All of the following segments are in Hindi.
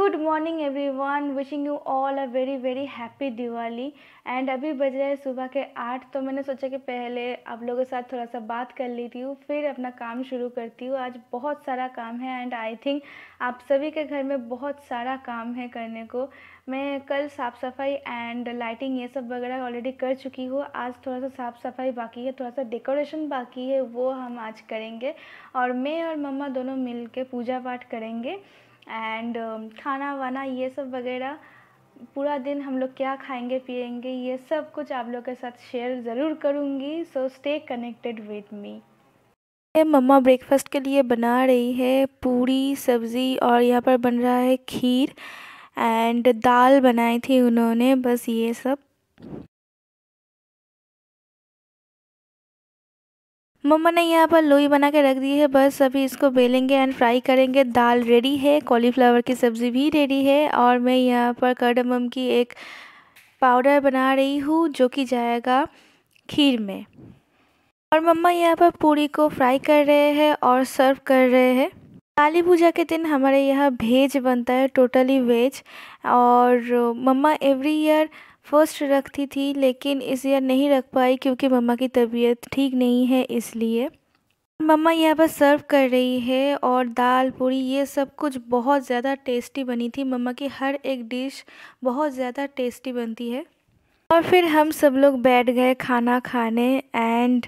good morning everyone wishing you all a very very happy Diwali and अभी बज रहे हैं सुबह के आठ तो मैंने सोचा कि पहले आप लोगों के साथ थोड़ा सा बात कर लेती हूँ फिर अपना काम शुरू करती हूँ आज बहुत सारा काम है एंड आई थिंक आप सभी के घर में बहुत सारा काम है करने को मैं कल साफ़ सफाई एंड लाइटिंग ये सब वगैरह ऑलरेडी कर चुकी हूँ आज थोड़ा सा साफ़ सफाई बाकी है थोड़ा सा डेकोरेशन बाकी है वो हम आज करेंगे और मैं और मम्मा दोनों मिल के पूजा पाठ करेंगे एंड um, खाना वाना ये सब वगैरह पूरा दिन हम लोग क्या खाएंगे पिएंगे ये सब कुछ आप लोग के साथ शेयर ज़रूर करूँगी so stay connected with me mama breakfast के लिए बना रही है पूरी सब्ज़ी और यहाँ पर बन रहा है खीर एंड दाल बनाई थी उन्होंने बस ये सब मम्मा ने यहाँ पर लोई बना के रख दी है बस अभी इसको बेलेंगे एंड फ्राई करेंगे दाल रेडी है कॉलीफ्लावर की सब्ज़ी भी रेडी है और मैं यहाँ पर कर्डमम की एक पाउडर बना रही हूँ जो कि जाएगा खीर में और मम्मा यहाँ पर पूरी को फ्राई कर रहे हैं और सर्व कर रहे हैं काली पूजा के दिन हमारे यहाँ भेज बनता है टोटली वेज और मम्मा एवरी ईयर फर्स्ट रखती थी लेकिन इस ईयर नहीं रख पाई क्योंकि मम्मा की तबीयत ठीक नहीं है इसलिए मम्मा यहाँ पर सर्व कर रही है और दाल पूरी ये सब कुछ बहुत ज़्यादा टेस्टी बनी थी मम्मा की हर एक डिश बहुत ज़्यादा टेस्टी बनती है और फिर हम सब लोग बैठ गए खाना खाने and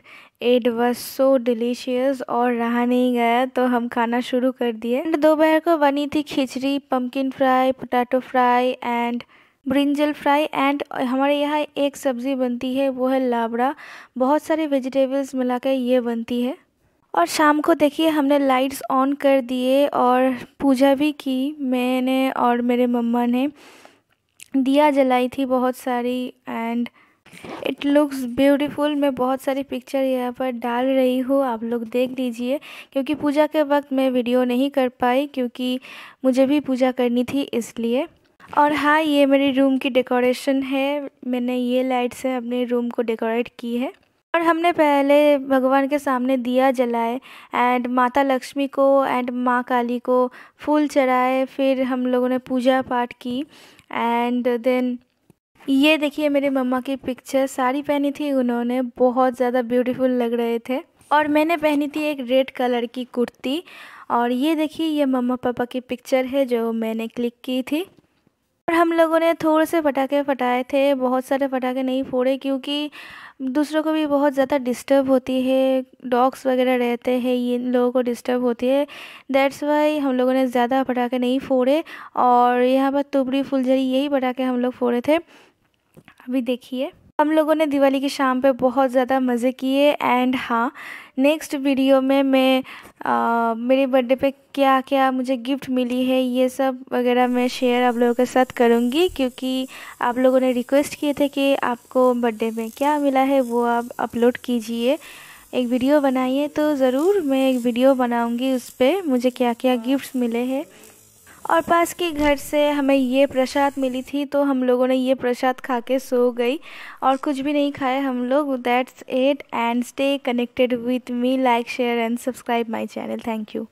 it was so delicious और रहा नहीं गया तो हम खाना शुरू कर दिए एंड दोपहर को बनी थी खिचड़ी pumpkin fry potato fry and brinjal fry and हमारे यहाँ एक सब्ज़ी बनती है वो है लाबड़ा बहुत सारे वेजिटेबल्स मिला के ये बनती है और शाम को देखिए हमने लाइट्स ऑन कर दिए और पूजा भी की मैंने और मेरे मम्मा ने दिया जलाई थी बहुत सारी एंड इट लुक्स ब्यूटीफुल मैं बहुत सारी पिक्चर यहाँ पर डाल रही हूँ आप लोग देख लीजिए क्योंकि पूजा के वक्त मैं वीडियो नहीं कर पाई क्योंकि मुझे भी पूजा करनी थी इसलिए और हाँ ये मेरी रूम की डेकोरेशन है मैंने ये लाइट से अपने रूम को डेकोरेट की है और हमने पहले भगवान के सामने दिया जलाए एंड माता लक्ष्मी को एंड माँ काली को फूल चढ़ाए फिर हम लोगों ने पूजा पाठ की एंड देन ये देखिए मेरे मम्मा की पिक्चर साड़ी पहनी थी उन्होंने बहुत ज़्यादा ब्यूटीफुल लग रहे थे और मैंने पहनी थी एक रेड कलर की कुर्ती और ये देखिए ये मम्मा पापा की पिक्चर है जो मैंने क्लिक की थी और हम लोगों ने थोड़े से पटाखे फटाए थे बहुत सारे पटाखे नहीं फोड़े क्योंकि दूसरों को भी बहुत ज़्यादा डिस्टर्ब होती है डॉग्स वगैरह रहते हैं ये लोगों को डिस्टर्ब होती है दैट्स वाई हम लोगों ने ज़्यादा पटाखे नहीं फोड़े और यहाँ पर तुबड़ी फुलझड़ी यही पटाखे हम लोग फोड़े थे अभी देखिए हम लोगों ने दिवाली की शाम पे बहुत ज़्यादा मज़े किए एंड हाँ नेक्स्ट वीडियो में मैं आ, मेरे बर्थडे पे क्या क्या मुझे गिफ्ट मिली है ये सब वगैरह मैं शेयर आप लोगों के साथ करूँगी क्योंकि आप लोगों ने रिक्वेस्ट किए थे कि आपको बर्थडे में क्या मिला है वो आप अपलोड कीजिए एक वीडियो बनाइए तो ज़रूर मैं एक वीडियो बनाऊँगी उस पर मुझे क्या क्या गिफ्ट्स मिले हैं और पास के घर से हमें ये प्रसाद मिली थी तो हम लोगों ने ये प्रसाद खा के सो गई और कुछ भी नहीं खाए हम लोग that's it and stay connected with me like share and subscribe my channel thank you